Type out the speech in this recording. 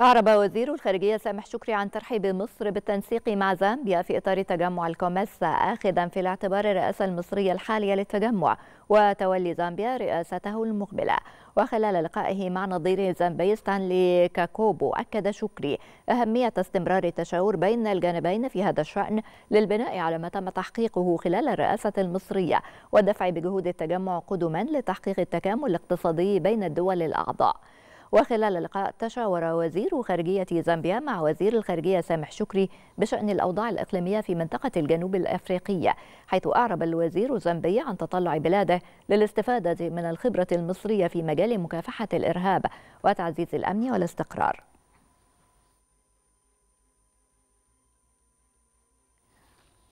أعرب وزير الخارجية سامح شكري عن ترحيب مصر بالتنسيق مع زامبيا في إطار تجمع الكوميسا آخذا في الاعتبار الرئاسة المصرية الحالية للتجمع وتولي زامبيا رئاسته المقبلة وخلال لقائه مع نظيره الزامبي ستانلي كاكوبو أكد شكري أهمية استمرار التشاور بين الجانبين في هذا الشأن للبناء على ما تم تحقيقه خلال الرئاسة المصرية والدفع بجهود التجمع قدما لتحقيق التكامل الاقتصادي بين الدول الأعضاء وخلال اللقاء تشاور وزير خارجية زامبيا مع وزير الخارجية سامح شكري بشأن الأوضاع الإقليمية في منطقة الجنوب الأفريقية حيث أعرب الوزير الزامبي عن تطلع بلاده للاستفادة من الخبرة المصرية في مجال مكافحة الإرهاب وتعزيز الأمن والاستقرار